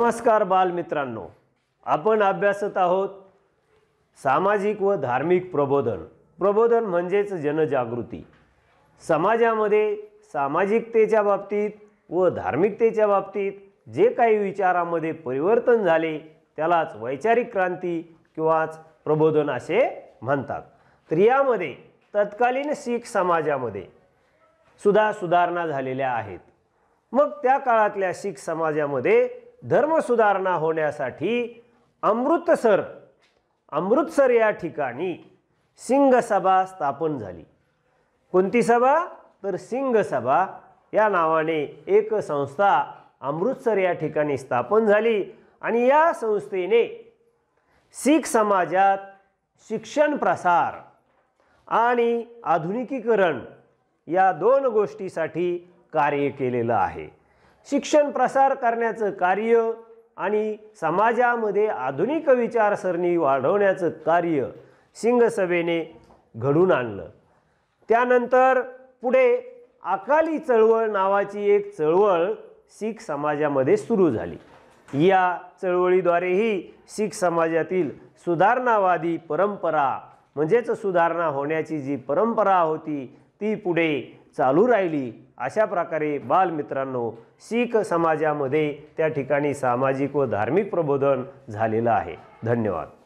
नमस्कार बालमित्रांनो आपण अभ्यासत आहोत सामाजिक व धार्मिक प्रबोधन प्रबोधन म्हणजेच जनजागृती समाजामध्ये सामाजिकतेच्या बाबतीत व धार्मिकतेच्या बाबतीत जे काही विचारामध्ये परिवर्तन झाले त्यालाच वैचारिक क्रांती किंवाच प्रबोधन असे म्हणतात तर यामध्ये तत्कालीन शीख समाजामध्ये सुद्धा सुधारणा झालेल्या आहेत मग त्या काळातल्या शीख समाजामध्ये धर्मसुधारणा होण्यासाठी अमृतसर अमृतसर या ठिकाणी सभा स्थापन झाली कोणती सभा तर सभा या नावाने एक संस्था अमृतसर या ठिकाणी स्थापन झाली आणि या संस्थेने सिख समाजात शिक्षण प्रसार आणि आधुनिकीकरण या दोन गोष्टीसाठी कार्य केलेलं आहे शिक्षण प्रसार करण्याचं कार्य आणि समाजामध्ये आधुनिक विचारसरणी वाढवण्याचं कार्य सिंगसभेने घडून आणलं त्यानंतर पुढे अकाली चळवळ नावाची एक चळवळ शीख समाजामध्ये सुरू झाली या चळवळीद्वारेही शीख समाजातील सुधारणावादी परंपरा म्हणजेच सुधारणा होण्याची जी परंपरा होती ती पुढे चालू राहिली अशा प्रकारे बालमित्रांनो शीख समाजामध्ये त्या ठिकाणी सामाजिक व धार्मिक प्रबोधन झालेलं आहे धन्यवाद